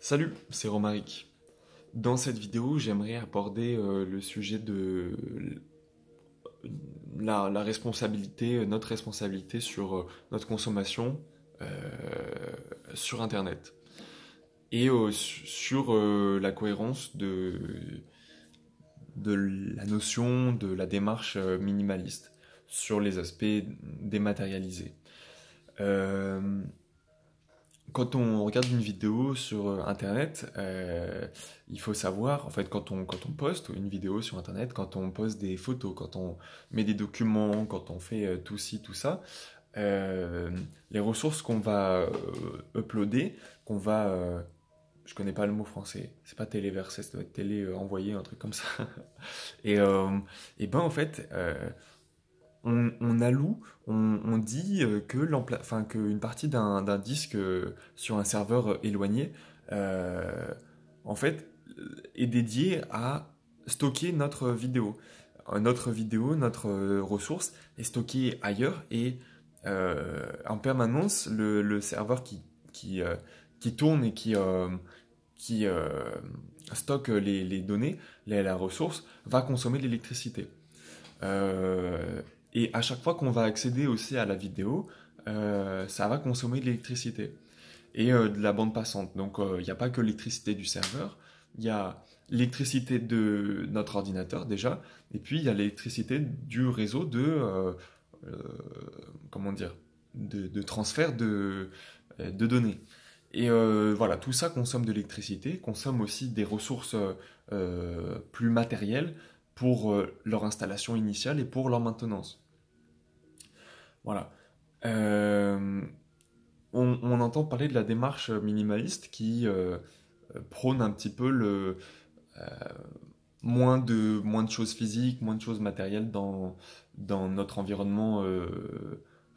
Salut, c'est Romaric. Dans cette vidéo, j'aimerais aborder euh, le sujet de la, responsabilité, notre responsabilité sur euh, notre consommation euh, sur Internet et sur la cohérence de, la notion de la démarche minimaliste sur les aspects dématérialisés quand on regarde une vidéo sur euh, Internet, euh, il faut savoir, en fait, quand on, quand on poste une vidéo sur Internet, quand on poste des photos, quand on met des documents, quand on fait euh, tout ci, tout ça, les ressources qu'on va uploader, qu'on va... je connais pas le mot français, c'est pas téléverser, c'est doit télé-envoyer, un truc comme ça. et, et ben, en fait on, alloue, on, dit euh, qu'une partie d'un disque euh, sur un serveur euh, éloigné, en fait, est dédiée à stocker notre vidéo. Notre vidéo, notre ressource est stockée ailleurs et en permanence, le, serveur qui, tourne et qui, qui stocke les, données, la, ressource, va consommer de l'électricité. Et à chaque fois qu'on va accéder aussi à la vidéo, euh, ça va consommer de l'électricité et euh, de la bande passante. Donc euh, il n'y a pas que l'électricité du serveur, il y a l'électricité de notre ordinateur déjà, et puis il y a l'électricité du réseau de, comment dire, de, transfert de, de, données. Et voilà, tout ça consomme de l'électricité, consomme aussi des ressources plus matérielles, pour euh, leur installation initiale et pour leur maintenance. Voilà. Euh, on, entend parler de la démarche minimaliste qui euh, prône un petit peu le moins, de, moins de choses physiques, moins de choses matérielles dans, dans notre environnement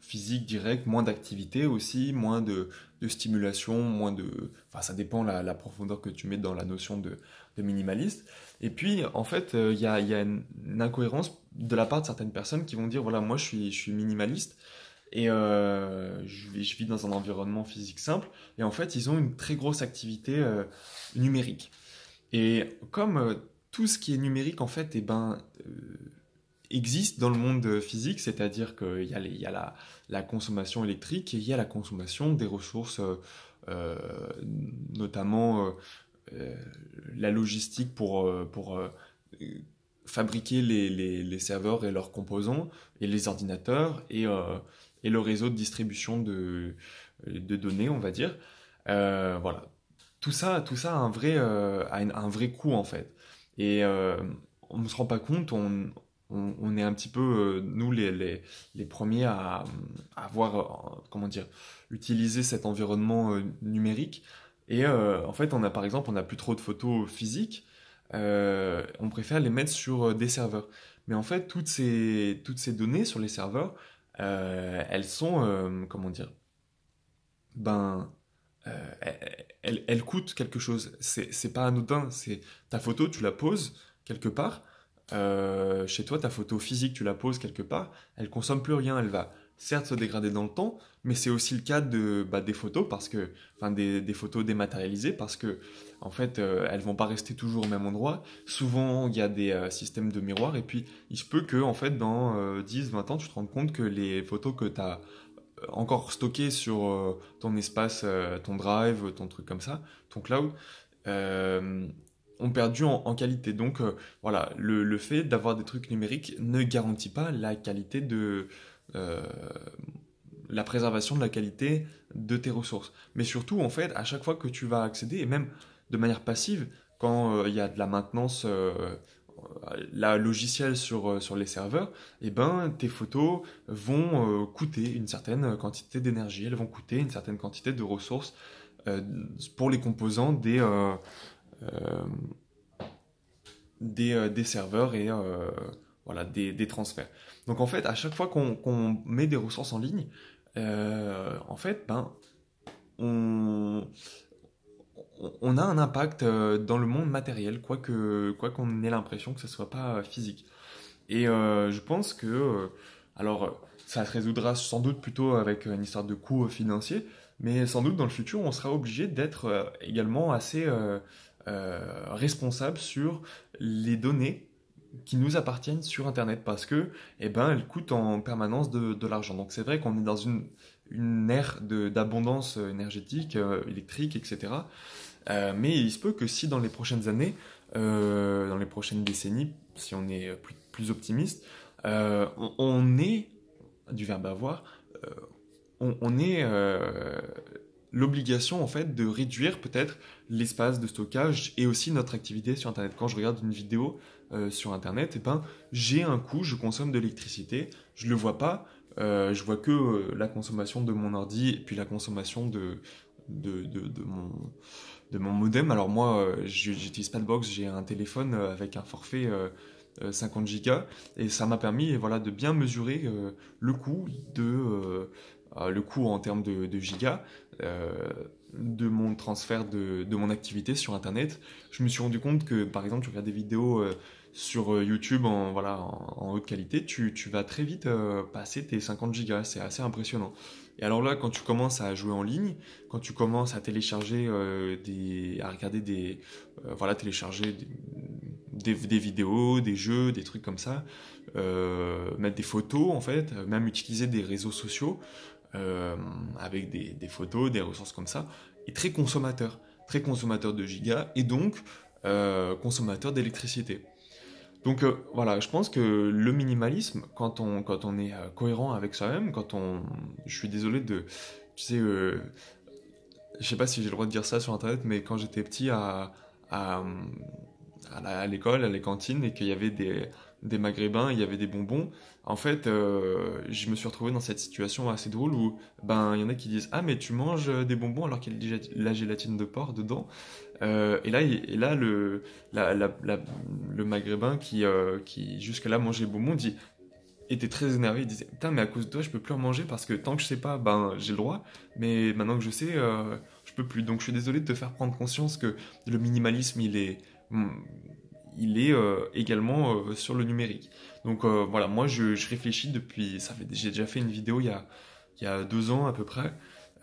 physique direct, moins d'activité aussi, moins de, de, stimulation, moins de... Enfin, ça dépend la, profondeur que tu mets dans la notion de, minimaliste. Et puis, en fait, euh, il y, a, une incohérence de la part de certaines personnes qui vont dire, voilà, moi, je suis, je suis minimaliste et euh, je, je, vis dans un environnement physique simple. Et en fait, ils ont une très grosse activité euh, numérique. Et comme tout ce qui est numérique, en fait, et eh ben existe dans le monde euh, physique, c'est-à-dire qu'il y a, il y a la, consommation électrique et il y a la consommation des ressources, euh, euh, notamment la logistique pour, pour fabriquer les, serveurs et leurs composants, et les ordinateurs, et, le réseau de distribution de, de données, on va dire. voilà. Tout ça, tout ça a un vrai, vrai coût, en fait. Et on ne se rend pas compte, on, on, est un petit peu, euh, nous, les, premiers à, avoir, euh, comment dire, utilisé cet environnement euh, numérique. Et en fait, on a par exemple, on n'a plus trop de photos physiques. on préfère les mettre sur des serveurs. Mais en fait, toutes ces, toutes ces données sur les serveurs, elles sont, comment dire, ben, elles, elles, coûtent quelque chose. C'est pas anodin. C'est ta photo, tu la poses quelque part, euh, chez toi, ta photo physique, tu la poses quelque part, elle consomme plus rien, elle va certes se dégrader dans le temps, mais c'est aussi le cas de, bah, des photos parce que, enfin, des, photos dématérialisées parce que, en fait, euh, elles vont pas rester toujours au même endroit. Souvent, il y a des euh, systèmes de miroirs et puis il se peut que, en fait, dans 10, 20 ans, tu te rendes compte que les photos que tu as encore stockées sur ton espace, ton drive, ton truc comme ça, ton cloud, ont perdu en, qualité. Donc euh, voilà, le, fait d'avoir des trucs numériques ne garantit pas la qualité de... Euh, la préservation de la qualité de tes ressources. Mais surtout, en fait, à chaque fois que tu vas accéder, et même de manière passive, quand euh, il y a de la maintenance la logicielle sur, sur les serveurs, et eh ben, tes photos vont coûter une certaine quantité d'énergie, elles vont coûter une certaine quantité de ressources pour les composants des, euh, des, serveurs et euh, voilà, des, transferts. Donc en fait, à chaque fois qu'on met des ressources en ligne, euh, en fait, ben, on, a un impact dans le monde matériel, quoique quoi qu'on ait l'impression que ce ne soit pas physique. Et je pense que, alors, ça se résoudra sans doute plutôt avec une histoire de coût financier, mais sans doute dans le futur, on sera obligé d'être également assez euh, responsable sur les données qui nous appartiennent sur Internet parce que, eh ben, elle coûtent en permanence de, l'argent. Donc c'est vrai qu'on est dans une, une ère d'abondance énergétique, euh, électrique, etc. Euh, mais il se peut que si dans les prochaines années, dans les prochaines décennies, si on est plus, plus optimiste, on, est, du verbe avoir, on, on est l'obligation en fait de réduire peut-être l'espace de stockage et aussi notre activité sur Internet. Quand je regarde une vidéo euh, sur Internet, et eh ben, j'ai un coût, je consomme de l'électricité, je ne le vois pas, je euh, je vois que euh, la consommation de mon ordi et puis la consommation de, de, mon, de mon modem. Alors moi, n'utilise pas de box, j'ai un téléphone avec un forfait 50 gigas et ça m'a permis voilà, de bien mesurer le coût de euh, le coût en termes de, gigas euh, de mon transfert de, mon activité sur Internet. Je me suis rendu compte que, par exemple, tu regardes des vidéos euh, sur YouTube en, voilà, en, haute qualité, tu, vas très vite passer tes 50 gigas. C'est assez impressionnant. Et alors là, quand tu commences à jouer en ligne, quand tu commences à télécharger des, à regarder des, voilà, télécharger des, vidéos, des jeux, des trucs comme ça, mettre des photos en fait, même utiliser des réseaux sociaux, euh, avec des, photos, des ressources comme ça, est très consommateur, très consommateur de gigas et donc euh, consommateur d'électricité. Donc euh, voilà, je pense que le minimalisme, quand on, quand on est cohérent avec soi-même, quand on... Je suis désolé de... Tu sais, je sais pas si j'ai le droit de dire ça sur Internet, mais quand j'étais petit à, à, à l'école, à, à les cantines, et qu'il y avait des des Maghrébins, il y avait des bonbons. En fait, euh, je me suis retrouvé dans cette situation assez drôle où ben il y en a qui disent ah mais tu manges euh, des bonbons alors qu'il y a la gélatine de porc dedans. Euh, et là, et là le, le Maghrébin qui, qui jusque-là mangeait bonbons dit était très énervé, il disait putain mais à cause de toi je peux plus en manger parce que tant que je sais pas ben j'ai le droit, mais maintenant que je sais je peux plus. Donc je suis désolé de te faire prendre conscience que le minimalisme il est hmm, il est euh, également euh, sur le numérique. Donc euh, voilà, moi je, réfléchis depuis, ça fait, j'ai déjà fait une vidéo il y a, il y a deux ans à peu près,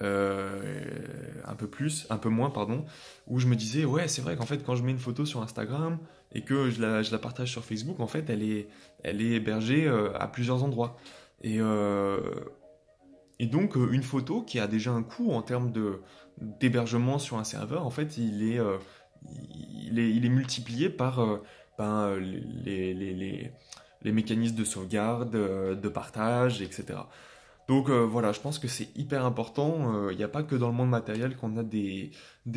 un peu plus, un peu moins pardon, où je me disais ouais c'est vrai qu'en fait quand je mets une photo sur Instagram et que je la, je la partage sur Facebook, en fait elle est, elle est hébergée à plusieurs endroits. Et, et donc une photo qui a déjà un coût en termes de d'hébergement sur un serveur, en fait il est il, est, multiplié par euh, ben, euh, les, mécanismes de sauvegarde, euh, de partage, etc. Donc voilà, je pense que c'est hyper important. Il n'y a pas que dans le monde matériel qu'on a des,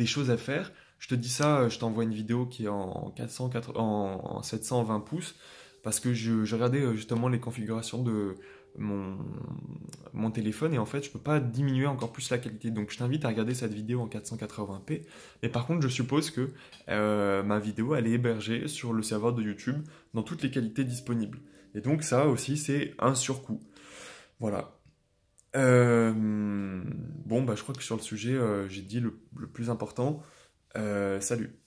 choses à faire. Je te dis ça, je t'envoie une vidéo qui est en, 720 pouces parce que je regardais justement les configurations de, mon, téléphone et en fait je peux pas diminuer encore plus la qualité. Donc je t'invite à regarder cette vidéo en 480p. Mais par contre je suppose que euh, ma vidéo elle est hébergée sur le serveur de YouTube dans toutes les qualités disponibles. Et donc ça aussi c'est un surcoût. Voilà. Euh, bon bah je crois que sur le sujet euh, j'ai dit le plus important. salut